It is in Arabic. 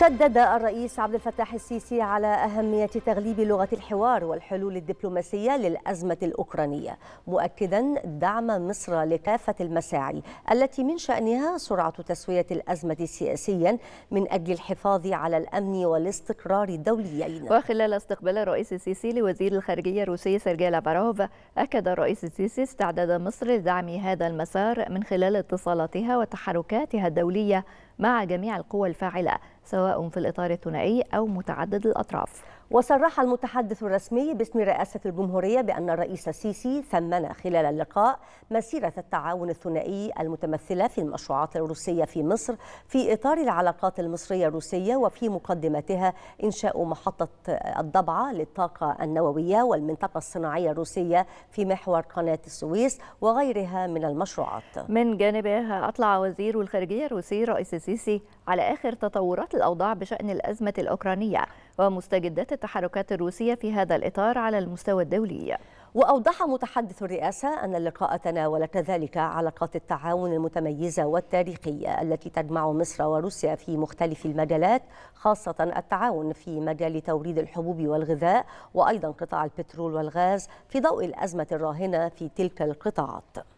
شدد الرئيس عبد الفتاح السيسي على أهمية تغليب لغة الحوار والحلول الدبلوماسية للأزمة الأوكرانية مؤكدا دعم مصر لكافة المساعي التي من شأنها سرعة تسوية الأزمة سياسيا من أجل الحفاظ على الأمن والاستقرار الدوليين وخلال استقبال الرئيس السيسي لوزير الخارجية الروسي سيرجي لافاروف أكد الرئيس السيسي استعداد مصر لدعم هذا المسار من خلال اتصالاتها وتحركاتها الدولية مع جميع القوى الفاعلة سواء سواء في الإطار الثنائي أو متعدد الأطراف وصرح المتحدث الرسمي باسم رئاسة الجمهورية بأن الرئيس السيسي ثمن خلال اللقاء مسيرة التعاون الثنائي المتمثلة في المشروعات الروسية في مصر في إطار العلاقات المصرية الروسية وفي مقدمتها إنشاء محطة الضبعة للطاقة النووية والمنطقة الصناعية الروسية في محور قناة السويس وغيرها من المشروعات من جانبه أطلع وزير الخارجية الروسي رئيس السيسي على آخر تطورات الأوضاع بشأن الأزمة الأوكرانية ومستجدات التحركات الروسية في هذا الإطار على المستوى الدولي وأوضح متحدث الرئاسة أن اللقاء تناول كذلك علاقات التعاون المتميزة والتاريخية التي تجمع مصر وروسيا في مختلف المجالات خاصة التعاون في مجال توريد الحبوب والغذاء وأيضا قطاع البترول والغاز في ضوء الأزمة الراهنة في تلك القطاعات